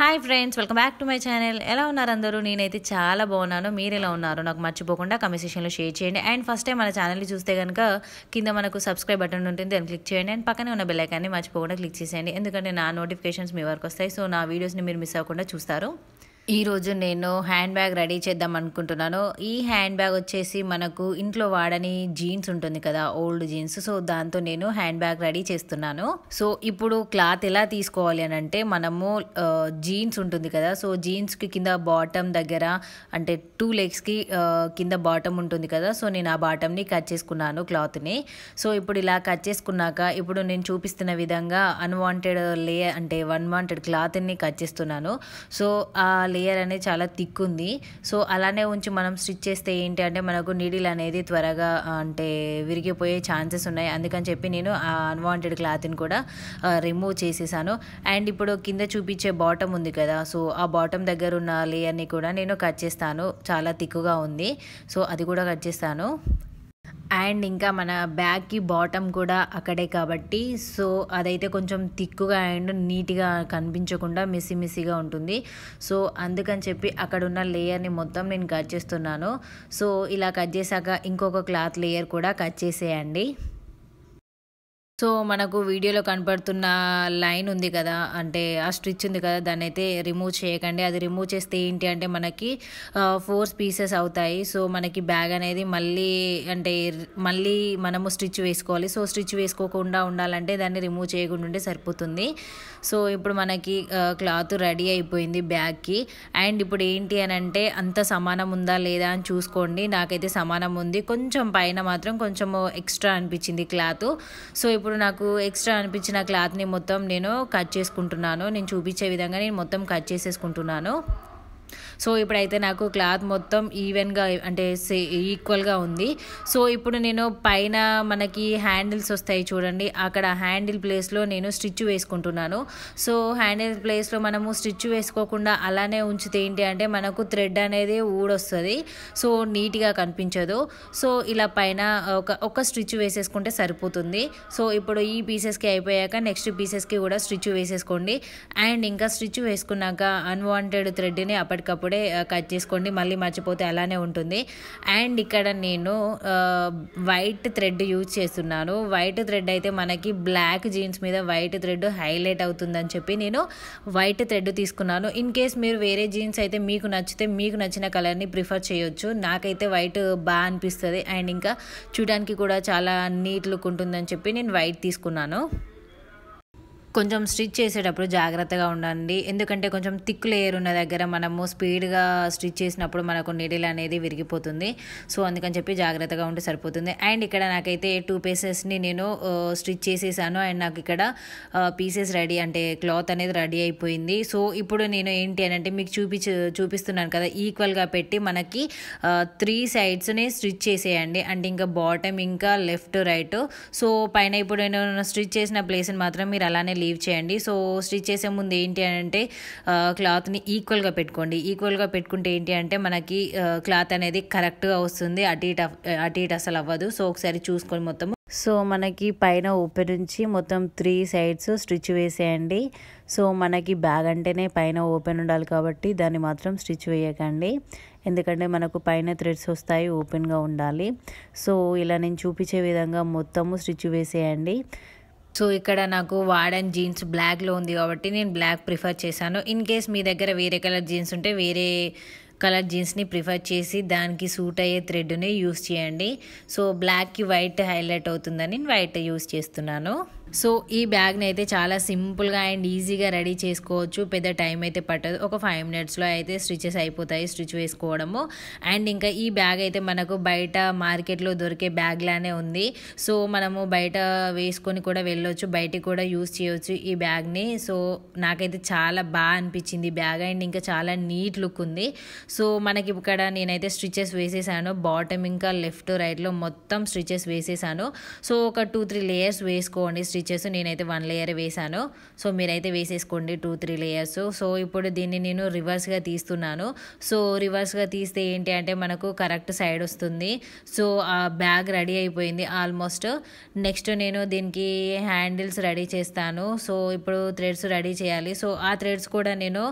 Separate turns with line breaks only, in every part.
hi friends welcome back to my channel ఎలా ఉన్నారు అందరూ నేనైతే చాలా బాగున్నాను మీరు ఎలా ఉన్నారు నాకు మర్చిపోకుండా కమెంట్ సెక్షన్లో షేర్ చేయండి అండ్ ఫస్ట్ టైం మన ఛానల్ని చూస్తే కనుక కింద మనకు సబ్స్క్రైబ్ బటన్ ఉంటుంది దాన్ని క్లిక్ చేయండి అండ్ పక్కనే ఉన్న బెల్లైకాన్ని మర్చిపోకుండా క్లిక్ చేసేయండి ఎందుకంటే నా నోటిఫికేషన్స్ మీ వరకు వస్తాయి సో నా వీడియోస్ని మీరు మిస్ అవ్వకుండా చూస్తారు ఈరోజు నేను హ్యాండ్ బ్యాగ్ రెడీ చేద్దాం అనుకుంటున్నాను ఈ హ్యాండ్ బ్యాగ్ వచ్చేసి మనకు ఇంట్లో వాడని జీన్స్ ఉంటుంది కదా ఓల్డ్ జీన్స్ సో దాంతో నేను హ్యాండ్ బ్యాగ్ రెడీ చేస్తున్నాను సో ఇప్పుడు క్లాత్ ఎలా తీసుకోవాలి అని అంటే మనము జీన్స్ ఉంటుంది కదా సో జీన్స్కి కింద బాటమ్ దగ్గర అంటే టూ లెగ్స్కి కింద బాటమ్ ఉంటుంది కదా సో నేను ఆ బాటమ్ని కట్ చేసుకున్నాను క్లాత్ని సో ఇప్పుడు ఇలా కట్ చేసుకున్నాక ఇప్పుడు నేను చూపిస్తున్న విధంగా అన్వాంటెడ్ లే అంటే అన్వాంటెడ్ క్లాత్ని కట్ చేస్తున్నాను సో ఆ లేయర్ అనేది చాలా థిక్ ఉంది సో అలానే ఉంచి మనం స్టిచ్ చేస్తే ఏంటి అంటే మనకు నీడిల్ అనేది త్వరగా అంటే విరిగిపోయే ఛాన్సెస్ ఉన్నాయి అందుకని చెప్పి నేను ఆ అన్వాంటెడ్ క్లాత్ని కూడా రిమూవ్ చేసేసాను అండ్ ఇప్పుడు కింద చూపించే బాటమ్ ఉంది కదా సో ఆ బాటమ్ దగ్గర ఉన్న లేయర్ని కూడా నేను కట్ చేస్తాను చాలా తిక్కుగా ఉంది సో అది కూడా కట్ చేస్తాను అండ్ ఇంకా మన బ్యాగ్కి బాటమ్ కూడా అక్కడే కాబట్టి సో అదైతే కొంచెం థిక్గా అండ్ నీట్గా కనిపించకుండా మిస్సి మిస్సిగా ఉంటుంది సో అందుకని చెప్పి అక్కడ ఉన్న లేయర్ని మొత్తం నేను కట్ చేస్తున్నాను సో ఇలా కట్ చేశాక ఇంకొక క్లాత్ లేయర్ కూడా కట్ చేసేయండి సో మనకు వీడియోలో కనపడుతున్న లైన్ ఉంది కదా అంటే ఆ స్టిచ్ ఉంది కదా దాన్ని అయితే రిమూవ్ చేయకండి అది రిమూవ్ చేస్తే ఏంటి అంటే మనకి ఫోర్ పీసెస్ అవుతాయి సో మనకి బ్యాగ్ అనేది మళ్ళీ అంటే మళ్ళీ మనము స్టిచ్ వేసుకోవాలి సో స్టిచ్ వేసుకోకుండా ఉండాలంటే దాన్ని రిమూవ్ చేయకుండా ఉంటే సరిపోతుంది సో ఇప్పుడు మనకి క్లాత్ రెడీ అయిపోయింది బ్యాగ్కి అండ్ ఇప్పుడు ఏంటి అని అంటే అంత సమానం ఉందా లేదా అని చూసుకోండి నాకైతే సమానం ఉంది కొంచెం పైన మాత్రం కొంచెం ఎక్స్ట్రా అనిపించింది క్లాత్ సో ఇప్పుడు ఇప్పుడు నాకు ఎక్స్ట్రా అనిపించిన క్లాత్ని మొత్తం నేను కట్ చేసుకుంటున్నాను నేను చూపించే విధంగా నేను మొత్తం కట్ చేసేసుకుంటున్నాను సో ఇప్పుడైతే నాకు క్లాత్ మొత్తం ఈవెన్గా అంటే సే ఈక్వల్గా ఉంది సో ఇప్పుడు నేను పైన మనకి హ్యాండిల్స్ వస్తాయి చూడండి అక్కడ హ్యాండిల్ ప్లేస్లో నేను స్టిచ్ వేసుకుంటున్నాను సో హ్యాండిల్ ప్లేస్లో మనము స్టిచ్ వేసుకోకుండా అలానే ఉంచితే ఏంటి అంటే మనకు థ్రెడ్ అనేది ఊడొస్తుంది సో నీట్గా కనిపించదు సో ఇలా పైన ఒక ఒక స్టిచ్ వేసేసుకుంటే సరిపోతుంది సో ఇప్పుడు ఈ పీసెస్కి అయిపోయాక నెక్స్ట్ పీసెస్కి కూడా స్టిచ్ వేసేసుకోండి అండ్ ఇంకా స్టిచ్ వేసుకున్నాక అన్వాంటెడ్ థ్రెడ్ని అప్పటి అప్పటికప్పుడే కట్ చేసుకోండి మళ్ళీ మర్చిపోతే అలానే ఉంటుంది అండ్ ఇక్కడ నేను వైట్ థ్రెడ్ యూజ్ చేస్తున్నాను వైట్ థ్రెడ్ అయితే మనకి బ్లాక్ జీన్స్ మీద వైట్ థ్రెడ్ హైలైట్ అవుతుందని చెప్పి నేను వైట్ థ్రెడ్ తీసుకున్నాను ఇన్ కేస్ మీరు వేరే జీన్స్ అయితే మీకు నచ్చితే మీకు నచ్చిన కలర్ని ప్రిఫర్ చేయొచ్చు నాకైతే వైట్ బాగా అనిపిస్తుంది అండ్ ఇంకా చూడడానికి కూడా చాలా నీట్ లుక్ ఉంటుందని చెప్పి నేను వైట్ తీసుకున్నాను కొంచెం స్టిచ్ చేసేటప్పుడు జాగ్రత్తగా ఉండండి ఎందుకంటే కొంచెం థిక్ లేయర్ ఉన్న దగ్గర మనము స్పీడ్గా స్టిచ్ చేసినప్పుడు మనకు నీడిల్ అనేది విరిగిపోతుంది సో అందుకని చెప్పి జాగ్రత్తగా ఉంటే సరిపోతుంది అండ్ ఇక్కడ నాకైతే టూ పీసెస్ని నేను స్టిచ్ చేసేసాను అండ్ నాకు ఇక్కడ పీసెస్ రెడీ అంటే క్లాత్ అనేది రెడీ అయిపోయింది సో ఇప్పుడు నేను ఏంటి అని అంటే మీకు చూపి చూపిస్తున్నాను కదా ఈక్వల్గా పెట్టి మనకి త్రీ సైడ్స్ని స్టిచ్ చేసేయండి అండ్ ఇంకా బాటమ్ ఇంకా లెఫ్ట్ రైట్ సో పైన ఇప్పుడు నేను స్టిచ్ చేసిన ప్లేస్ని మాత్రం మీరు అలానే లీవ్ చేయండి సో స్టిచ్ చేసే ముందు ఏంటి అంటే క్లాత్ని ఈక్వల్గా పెట్టుకోండి ఈక్వల్గా పెట్టుకుంటే ఏంటి అంటే మనకి క్లాత్ అనేది కరెక్ట్గా వస్తుంది అటు ఇటు అటు ఇటు అసలు అవ్వదు సో ఒకసారి చూసుకొని మొత్తం సో మనకి పైన ఓపెన్ నుంచి మొత్తం త్రీ సైడ్స్ స్టిచ్ వేసేయండి సో మనకి బ్యాగ్ అంటేనే పైన ఓపెన్ ఉండాలి కాబట్టి దాన్ని మాత్రం స్టిచ్ వేయకండి ఎందుకంటే మనకు పైన థ్రెడ్స్ వస్తాయి ఓపెన్గా ఉండాలి సో ఇలా నేను చూపించే విధంగా మొత్తము స్టిచ్ వేసేయండి సో ఇక్కడ నాకు వాడన్ జీన్స్ బ్లాక్లో ఉంది కాబట్టి నేను బ్లాక్ ప్రిఫర్ చేశాను ఇన్ కేస్ మీ దగ్గర వేరే కలర్ జీన్స్ ఉంటే వేరే కలర్ జీన్స్ని ప్రిఫర్ చేసి దానికి సూట్ అయ్యే థ్రెడ్ని యూస్ చేయండి సో బ్లాక్కి వైట్ హైలైట్ అవుతుందని నేను వైట్ యూస్ చేస్తున్నాను సో ఈ బ్యాగ్ని అయితే చాలా సింపుల్గా అండ్ ఈజీగా రెడీ చేసుకోవచ్చు పెద్ద టైం అయితే పట్టదు ఒక ఫైవ్ మినిట్స్లో అయితే స్టిచెస్ అయిపోతాయి స్టిచ్ వేసుకోవడము అండ్ ఇంకా ఈ బ్యాగ్ అయితే మనకు బయట మార్కెట్లో దొరికే బ్యాగ్లానే ఉంది సో మనము బయట వేసుకొని కూడా వెళ్ళొచ్చు బయటికి కూడా యూస్ చేయవచ్చు ఈ బ్యాగ్ని సో నాకైతే చాలా బాగా అనిపించింది బ్యాగ్ అండ్ ఇంకా చాలా నీట్ లుక్ ఉంది సో మనకి ఇక్కడ నేనైతే స్టిచెస్ వేసేసాను బాటమ్ ఇంకా లెఫ్ట్ రైట్లో మొత్తం స్టిచెస్ వేసేసాను సో ఒక టూ త్రీ లేయర్స్ వేసుకోండి స్టిచ్ స్టిచ్చెస్ నేనైతే వన్ లేయర్ వేశాను సో మీరైతే వేసేసుకోండి టూ త్రీ లేయర్స్ సో ఇప్పుడు దీన్ని నేను రివర్స్గా తీస్తున్నాను సో రివర్స్గా తీస్తే ఏంటి అంటే మనకు కరెక్ట్ సైడ్ వస్తుంది సో ఆ బ్యాగ్ రెడీ అయిపోయింది ఆల్మోస్ట్ నెక్స్ట్ నేను దీనికి హ్యాండిల్స్ రెడీ చేస్తాను సో ఇప్పుడు థ్రెడ్స్ రెడీ చేయాలి సో ఆ థ్రెడ్స్ కూడా నేను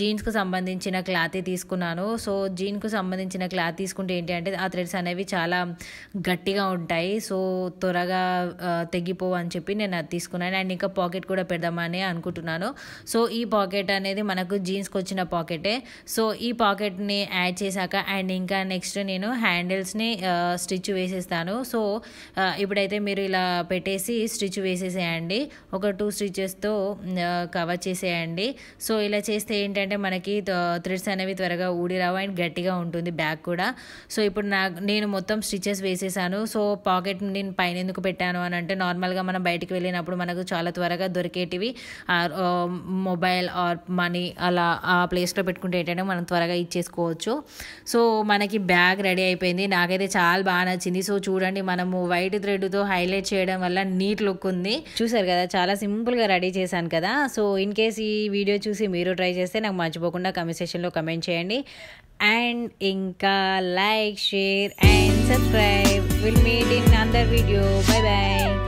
జీన్స్కు సంబంధించిన క్లాత్ తీసుకున్నాను సో జీన్కు సంబంధించిన క్లాత్ తీసుకుంటే ఏంటి అంటే ఆ థ్రెడ్స్ అనేవి చాలా గట్టిగా ఉంటాయి సో త్వరగా తెగిపోవని చెప్పి చెప్పి నేను అది తీసుకున్నాను అండ్ ఇంకా పాకెట్ కూడా పెడదామని అనుకుంటున్నాను సో ఈ పాకెట్ అనేది మనకు జీన్స్కి వచ్చిన పాకెటే సో ఈ పాకెట్ని యాడ్ చేశాక అండ్ ఇంకా నెక్స్ట్ నేను హ్యాండిల్స్ని స్టిచ్ వేసేస్తాను సో ఇప్పుడైతే మీరు ఇలా పెట్టేసి స్టిచ్ వేసేసేయండి ఒక టూ స్టిచెస్తో కవర్ చేసేయండి సో ఇలా చేస్తే ఏంటంటే మనకి థ్రెడ్స్ అనేవి త్వరగా ఊడిరావు అండ్ గట్టిగా ఉంటుంది బ్యాగ్ కూడా సో ఇప్పుడు నా నేను మొత్తం స్టిచెస్ వేసేసాను సో పాకెట్ నేను పైన ఎందుకు పెట్టాను అని అంటే నార్మల్గా మనం బయటికి వెళ్ళినప్పుడు మనకు చాలా త్వరగా దొరికేటివి మొబైల్ ఆర్ మనీ అలా ఆ ప్లేస్లో పెట్టుకుంటే ఏంటంటే మనం త్వరగా ఇచ్చేసుకోవచ్చు సో మనకి బ్యాగ్ రెడీ అయిపోయింది నాకైతే చాలా బాగా నచ్చింది సో చూడండి మనము వైట్ థ్రెడ్తో హైలైట్ చేయడం వల్ల నీట్ లుక్ ఉంది చూసారు కదా చాలా సింపుల్గా రెడీ చేశాను కదా సో ఇన్ కేస్ ఈ వీడియో చూసి మీరు ట్రై చేస్తే నాకు మర్చిపోకుండా కమెంట్ సెషన్లో కమెంట్ చేయండి అండ్ ఇంకా like share and subscribe will meet in another video bye bye